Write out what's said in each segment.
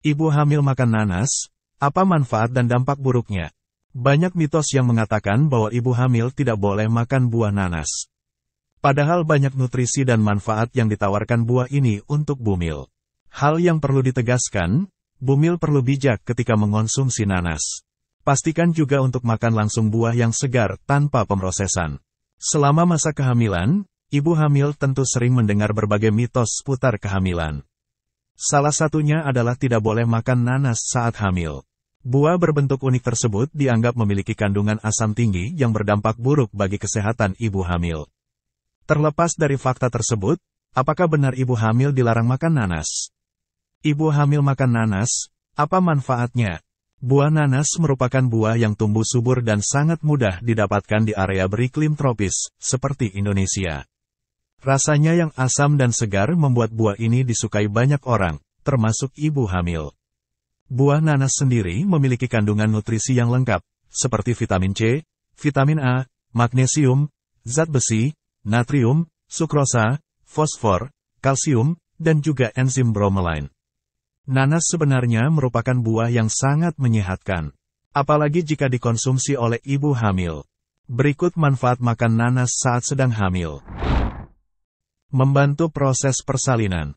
Ibu hamil makan nanas, apa manfaat dan dampak buruknya? Banyak mitos yang mengatakan bahwa ibu hamil tidak boleh makan buah nanas. Padahal banyak nutrisi dan manfaat yang ditawarkan buah ini untuk bumil. Hal yang perlu ditegaskan, bumil perlu bijak ketika mengonsumsi nanas. Pastikan juga untuk makan langsung buah yang segar tanpa pemrosesan. Selama masa kehamilan, ibu hamil tentu sering mendengar berbagai mitos seputar kehamilan. Salah satunya adalah tidak boleh makan nanas saat hamil. Buah berbentuk unik tersebut dianggap memiliki kandungan asam tinggi yang berdampak buruk bagi kesehatan ibu hamil. Terlepas dari fakta tersebut, apakah benar ibu hamil dilarang makan nanas? Ibu hamil makan nanas, apa manfaatnya? Buah nanas merupakan buah yang tumbuh subur dan sangat mudah didapatkan di area beriklim tropis, seperti Indonesia. Rasanya yang asam dan segar membuat buah ini disukai banyak orang, termasuk ibu hamil. Buah nanas sendiri memiliki kandungan nutrisi yang lengkap, seperti vitamin C, vitamin A, magnesium, zat besi, natrium, sukrosa, fosfor, kalsium, dan juga enzim bromelain. Nanas sebenarnya merupakan buah yang sangat menyehatkan, apalagi jika dikonsumsi oleh ibu hamil. Berikut manfaat makan nanas saat sedang hamil membantu proses persalinan.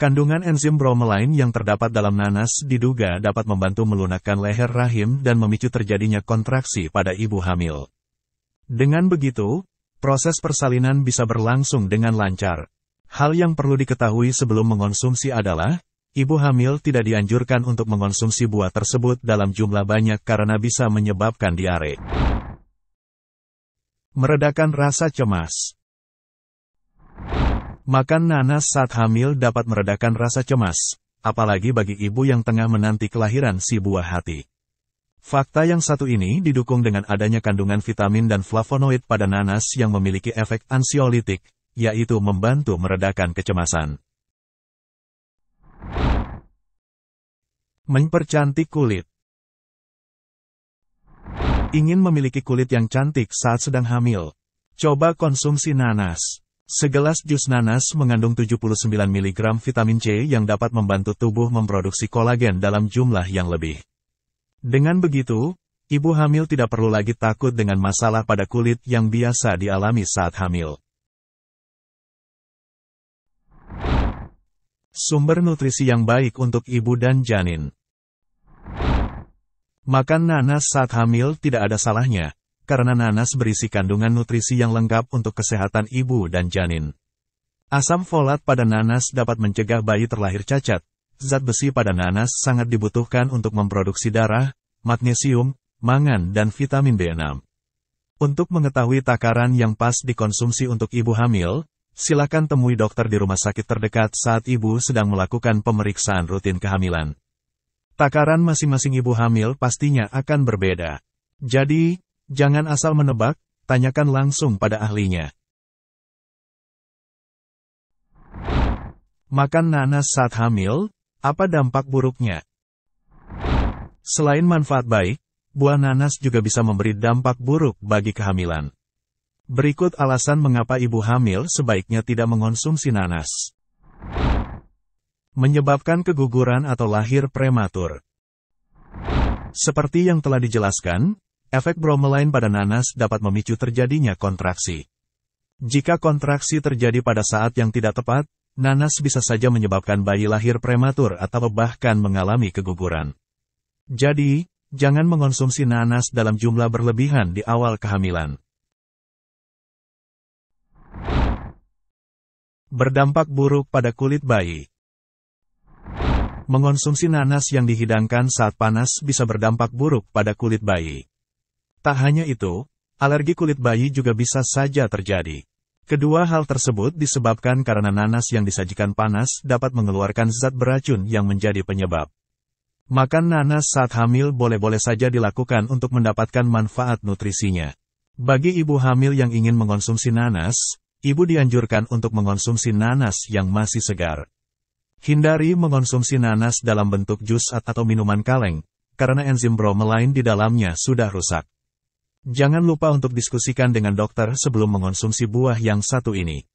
Kandungan enzim bromelain yang terdapat dalam nanas diduga dapat membantu melunakkan leher rahim dan memicu terjadinya kontraksi pada ibu hamil. Dengan begitu, proses persalinan bisa berlangsung dengan lancar. Hal yang perlu diketahui sebelum mengonsumsi adalah, ibu hamil tidak dianjurkan untuk mengonsumsi buah tersebut dalam jumlah banyak karena bisa menyebabkan diare. Meredakan rasa cemas. Makan nanas saat hamil dapat meredakan rasa cemas, apalagi bagi ibu yang tengah menanti kelahiran si buah hati. Fakta yang satu ini didukung dengan adanya kandungan vitamin dan flavonoid pada nanas yang memiliki efek ansiolitik, yaitu membantu meredakan kecemasan. Mempercantik kulit Ingin memiliki kulit yang cantik saat sedang hamil? Coba konsumsi nanas. Segelas jus nanas mengandung 79 mg vitamin C yang dapat membantu tubuh memproduksi kolagen dalam jumlah yang lebih. Dengan begitu, ibu hamil tidak perlu lagi takut dengan masalah pada kulit yang biasa dialami saat hamil. Sumber nutrisi yang baik untuk ibu dan janin. Makan nanas saat hamil tidak ada salahnya, karena nanas berisi kandungan nutrisi yang lengkap untuk kesehatan ibu dan janin. Asam folat pada nanas dapat mencegah bayi terlahir cacat. Zat besi pada nanas sangat dibutuhkan untuk memproduksi darah, magnesium, mangan dan vitamin B6. Untuk mengetahui takaran yang pas dikonsumsi untuk ibu hamil, silakan temui dokter di rumah sakit terdekat saat ibu sedang melakukan pemeriksaan rutin kehamilan. Takaran masing-masing ibu hamil pastinya akan berbeda. Jadi, jangan asal menebak, tanyakan langsung pada ahlinya. Makan nanas saat hamil, apa dampak buruknya? Selain manfaat baik, buah nanas juga bisa memberi dampak buruk bagi kehamilan. Berikut alasan mengapa ibu hamil sebaiknya tidak mengonsumsi nanas menyebabkan keguguran atau lahir prematur. Seperti yang telah dijelaskan, efek bromelain pada nanas dapat memicu terjadinya kontraksi. Jika kontraksi terjadi pada saat yang tidak tepat, nanas bisa saja menyebabkan bayi lahir prematur atau bahkan mengalami keguguran. Jadi, jangan mengonsumsi nanas dalam jumlah berlebihan di awal kehamilan. Berdampak buruk pada kulit bayi mengonsumsi nanas yang dihidangkan saat panas bisa berdampak buruk pada kulit bayi. Tak hanya itu, alergi kulit bayi juga bisa saja terjadi. Kedua hal tersebut disebabkan karena nanas yang disajikan panas dapat mengeluarkan zat beracun yang menjadi penyebab. Makan nanas saat hamil boleh-boleh saja dilakukan untuk mendapatkan manfaat nutrisinya. Bagi ibu hamil yang ingin mengonsumsi nanas, ibu dianjurkan untuk mengonsumsi nanas yang masih segar. Hindari mengonsumsi nanas dalam bentuk jus atau minuman kaleng, karena enzim bromelain di dalamnya sudah rusak. Jangan lupa untuk diskusikan dengan dokter sebelum mengonsumsi buah yang satu ini.